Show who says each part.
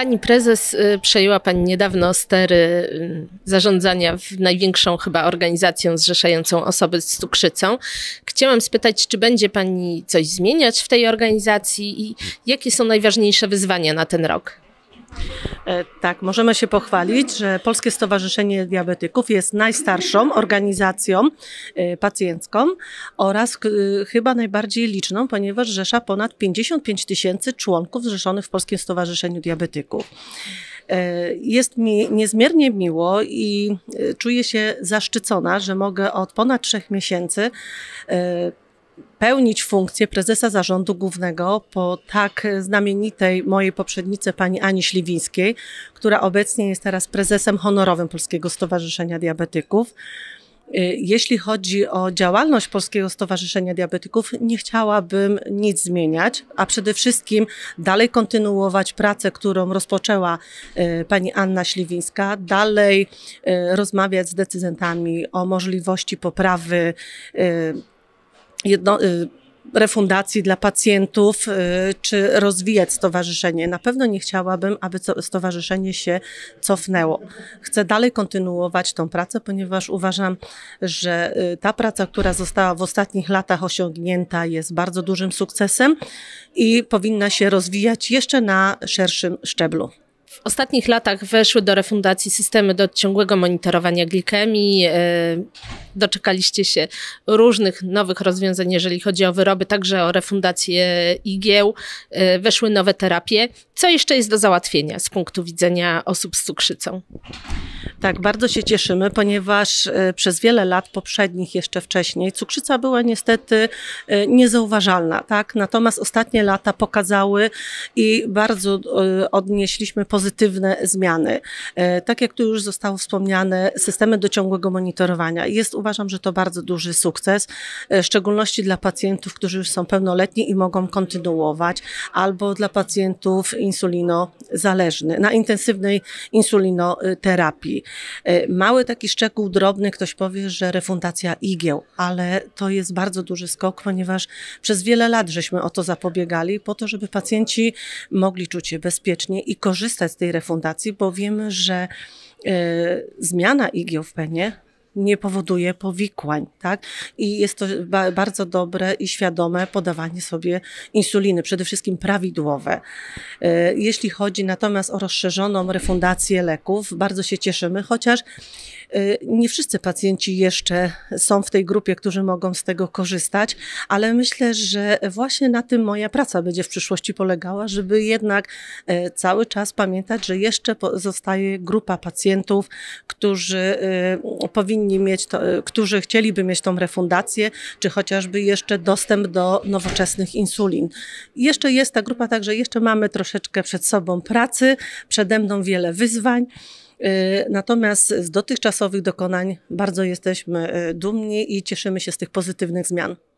Speaker 1: Pani prezes y, przejęła Pani niedawno stery y, zarządzania w największą chyba organizacją zrzeszającą osoby z cukrzycą. Chciałam spytać, czy będzie Pani coś zmieniać w tej
Speaker 2: organizacji i jakie są najważniejsze wyzwania na ten rok? E, tak, możemy się pochwalić, że Polskie Stowarzyszenie Diabetyków jest najstarszą organizacją e, pacjencką oraz e, chyba najbardziej liczną, ponieważ rzesza ponad 55 tysięcy członków zrzeszonych w Polskim Stowarzyszeniu Diabetyków. Jest mi niezmiernie miło i czuję się zaszczycona, że mogę od ponad trzech miesięcy pełnić funkcję prezesa zarządu głównego po tak znamienitej mojej poprzednicy pani Ani Śliwińskiej, która obecnie jest teraz prezesem honorowym Polskiego Stowarzyszenia Diabetyków. Jeśli chodzi o działalność Polskiego Stowarzyszenia Diabetyków, nie chciałabym nic zmieniać, a przede wszystkim dalej kontynuować pracę, którą rozpoczęła e, pani Anna Śliwińska, dalej e, rozmawiać z decydentami o możliwości poprawy e, jedno, y, refundacji dla pacjentów, y, czy rozwijać stowarzyszenie. Na pewno nie chciałabym, aby stowarzyszenie się cofnęło. Chcę dalej kontynuować tą pracę, ponieważ uważam, że y, ta praca, która została w ostatnich latach osiągnięta, jest bardzo dużym sukcesem i powinna się rozwijać jeszcze na szerszym szczeblu. W ostatnich latach
Speaker 1: weszły do refundacji systemy do ciągłego monitorowania glikemii. E, doczekaliście się różnych nowych rozwiązań, jeżeli chodzi o wyroby, także o refundację igieł. E, weszły nowe terapie. Co jeszcze jest do załatwienia z punktu widzenia osób z
Speaker 2: cukrzycą? Tak, bardzo się cieszymy, ponieważ e, przez wiele lat poprzednich, jeszcze wcześniej, cukrzyca była niestety e, niezauważalna. Tak? Natomiast ostatnie lata pokazały i bardzo e, odnieśliśmy pozytywne zmiany. Tak jak tu już zostało wspomniane, systemy do ciągłego monitorowania. Jest, uważam, że to bardzo duży sukces, w szczególności dla pacjentów, którzy już są pełnoletni i mogą kontynuować, albo dla pacjentów insulinozależnych, na intensywnej insulinoterapii. E, mały taki szczegół drobny, ktoś powie, że refundacja igieł, ale to jest bardzo duży skok, ponieważ przez wiele lat żeśmy o to zapobiegali, po to, żeby pacjenci mogli czuć się bezpiecznie i korzystać z tej refundacji, bo wiemy, że e, zmiana igieł w penie nie powoduje powikłań, tak? I jest to ba bardzo dobre i świadome podawanie sobie insuliny, przede wszystkim prawidłowe. E, jeśli chodzi natomiast o rozszerzoną refundację leków, bardzo się cieszymy, chociaż Y, nie wszyscy pacjenci jeszcze są w tej grupie, którzy mogą z tego korzystać, ale myślę, że właśnie na tym moja praca będzie w przyszłości polegała, żeby jednak y, cały czas pamiętać, że jeszcze zostaje grupa pacjentów, którzy y, powinni mieć, to, którzy chcieliby mieć tą refundację, czy chociażby jeszcze dostęp do nowoczesnych insulin. Jeszcze jest ta grupa, także jeszcze mamy troszeczkę przed sobą pracy, przede mną wiele wyzwań. Y, natomiast z dotychczasowych dokonań bardzo jesteśmy y, dumni i cieszymy się z tych pozytywnych zmian.